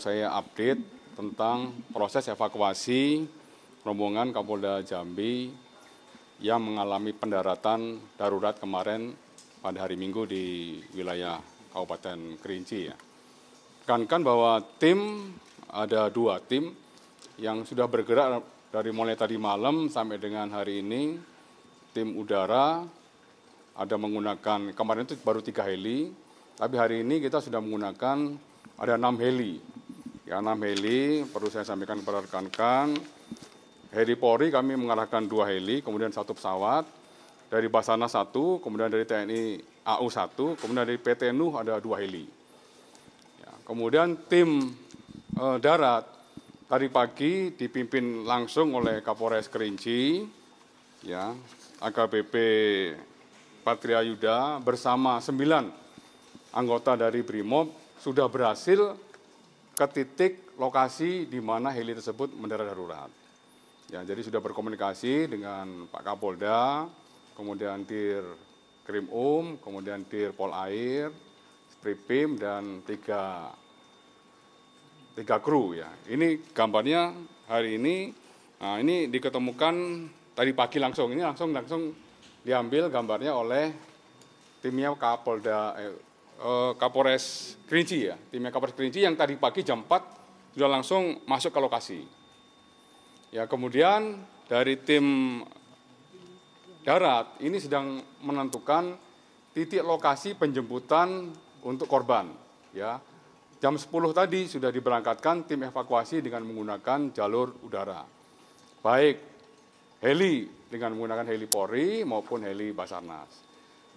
saya update tentang proses evakuasi rombongan Kapolda Jambi yang mengalami pendaratan darurat kemarin pada hari Minggu di wilayah Kabupaten Kerinci ya. Kankan bahwa tim ada dua tim yang sudah bergerak dari mulai tadi malam sampai dengan hari ini tim udara ada menggunakan kemarin itu baru tiga heli tapi hari ini kita sudah menggunakan ada enam heli Yana heli perlu saya sampaikan kepada rekan-rekan. Heli Polri kami mengarahkan dua heli, kemudian satu pesawat. Dari Basarnas satu, kemudian dari TNI AU satu, kemudian dari PT Nuh ada dua heli. Ya, kemudian tim eh, darat tadi pagi dipimpin langsung oleh Kapolres Kerinci, ya AKBP Patria Yuda bersama sembilan anggota dari BRIMOB sudah berhasil ke titik lokasi di mana heli tersebut mendarat darurat. Ya, jadi sudah berkomunikasi dengan Pak Kapolda, kemudian Dir Krim Um, kemudian Dir Polair, Pripim dan tiga tiga kru ya. Ini gambarnya hari ini. Nah, ini diketemukan tadi pagi langsung ini langsung langsung diambil gambarnya oleh timnya Kapolda eh, Eh, Kapolres Kerinci ya, timnya Kapolres Kerinci yang tadi pagi jam 4 sudah langsung masuk ke lokasi. Ya, kemudian dari tim darat ini sedang menentukan titik lokasi penjemputan untuk korban ya. Jam 10 tadi sudah diberangkatkan tim evakuasi dengan menggunakan jalur udara. Baik heli dengan menggunakan heli Polri maupun heli Basarnas.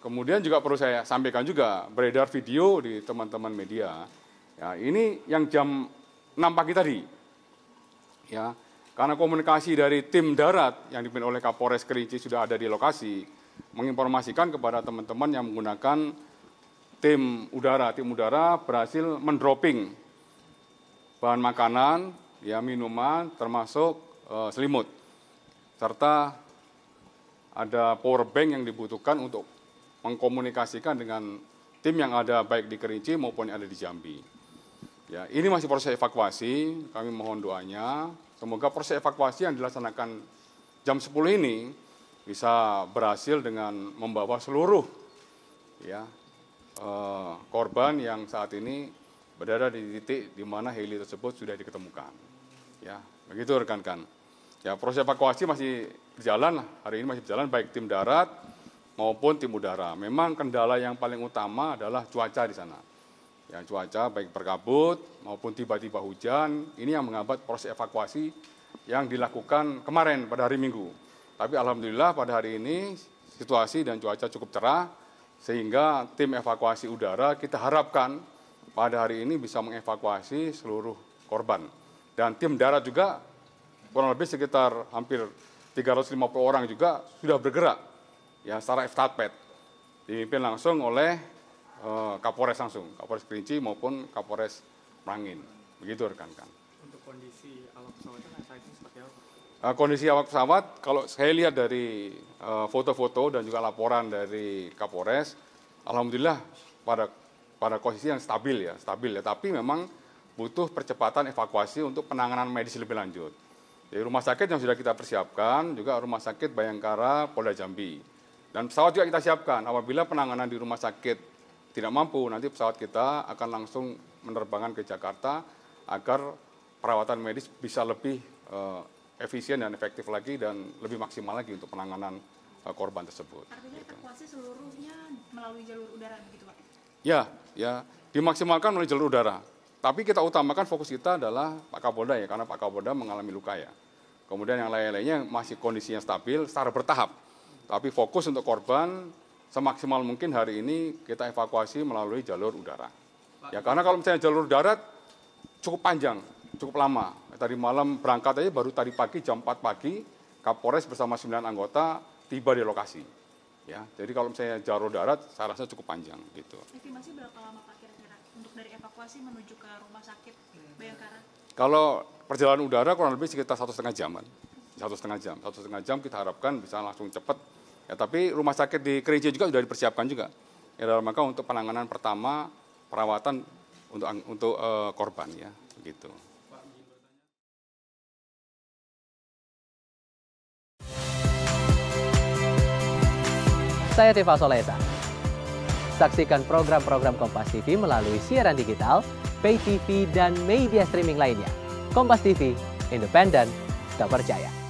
Kemudian juga perlu saya sampaikan juga beredar video di teman-teman media. Ya, ini yang jam 6 pagi tadi. Ya, karena komunikasi dari tim darat yang dipimpin oleh Kapolres Kerinci sudah ada di lokasi, menginformasikan kepada teman-teman yang menggunakan tim udara, tim udara berhasil mendropping bahan makanan, ya minuman, termasuk e, selimut, serta ada power bank yang dibutuhkan untuk mengkomunikasikan dengan tim yang ada baik di Kerinci maupun yang ada di Jambi. Ya, ini masih proses evakuasi, kami mohon doanya. Semoga proses evakuasi yang dilaksanakan jam 10 ini bisa berhasil dengan membawa seluruh ya eh, korban yang saat ini berada di titik di mana heli tersebut sudah diketemukan. Ya, begitu rekan-rekan. Ya, proses evakuasi masih berjalan, hari ini masih berjalan baik tim darat, maupun tim udara. Memang kendala yang paling utama adalah cuaca di sana. yang cuaca baik berkabut maupun tiba-tiba hujan, ini yang menghambat proses evakuasi yang dilakukan kemarin pada hari Minggu. Tapi alhamdulillah pada hari ini situasi dan cuaca cukup cerah sehingga tim evakuasi udara kita harapkan pada hari ini bisa mengevakuasi seluruh korban. Dan tim darat juga kurang lebih sekitar hampir 350 orang juga sudah bergerak ya secara estafet dipimpin langsung oleh uh, Kapolres langsung, Kapolres Kerinci maupun Kapolres Merangin. Begitu rekan-rekan. Untuk kondisi awak pesawat saat itu seperti apa? Eh, kondisi awak pesawat, kalau saya lihat dari eh, foto-foto uh, dan juga laporan dari Kapolres, alhamdulillah pada pada kondisi yang stabil ya, stabil ya. Tapi memang butuh percepatan evakuasi untuk penanganan medis lebih lanjut. Jadi rumah sakit yang sudah kita persiapkan juga rumah sakit Bayangkara Polda Jambi. Dan pesawat juga kita siapkan. Apabila penanganan di rumah sakit tidak mampu, nanti pesawat kita akan langsung menerbangkan ke Jakarta agar perawatan medis bisa lebih uh, efisien dan efektif lagi dan lebih maksimal lagi untuk penanganan uh, korban tersebut. Artinya gitu. evakuasi seluruhnya melalui jalur udara begitu Pak? Ya, ya dimaksimalkan melalui jalur udara. Tapi kita utamakan fokus kita adalah Pak Kapolda ya, karena Pak Kapolda mengalami luka ya. Kemudian yang lain-lainnya masih kondisinya stabil secara bertahap tapi fokus untuk korban semaksimal mungkin hari ini kita evakuasi melalui jalur udara. Ya karena kalau misalnya jalur darat cukup panjang, cukup lama. Tadi malam berangkat aja baru tadi pagi jam 4 pagi Kapolres bersama 9 anggota tiba di lokasi. Ya, jadi kalau misalnya jalur darat saya rasa cukup panjang gitu. Estimasi berapa lama Pak kira-kira untuk dari evakuasi menuju ke rumah sakit Bayangkara? Kalau perjalanan udara kurang lebih sekitar satu setengah jaman satu setengah jam. Satu setengah jam kita harapkan bisa langsung cepat. Ya, tapi rumah sakit di Kerinci juga sudah dipersiapkan juga. Ya, dalam rangka untuk penanganan pertama perawatan untuk untuk uh, korban ya, begitu. Saya Tifa Solesa. Saksikan program-program Kompas TV melalui siaran digital, pay TV, dan media streaming lainnya. Kompas TV, independen, tak percaya.